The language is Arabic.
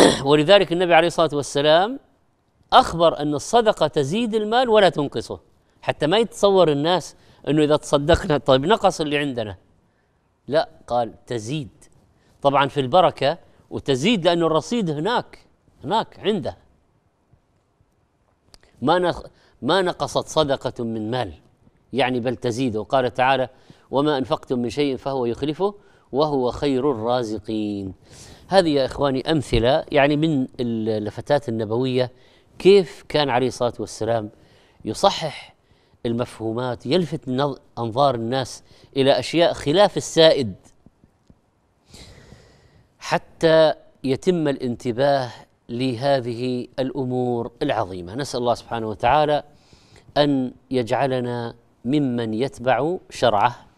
ولذلك النبي عليه الصلاه والسلام اخبر ان الصدقه تزيد المال ولا تنقصه حتى ما يتصور الناس انه اذا تصدقنا طيب نقص اللي عندنا لا قال تزيد طبعا في البركه وتزيد لانه الرصيد هناك هناك عنده ما نخ ما نقصت صدقه من مال يعني بل تزيد وقال تعالى وما انفقتم من شيء فهو يخلفه وهو خير الرازقين هذه يا إخواني أمثلة يعني من اللفتات النبوية كيف كان عليه الصلاة والسلام يصحح المفهومات يلفت أنظار الناس إلى أشياء خلاف السائد حتى يتم الانتباه لهذه الامور العظيمه نسال الله سبحانه وتعالى ان يجعلنا ممن يتبع شرعه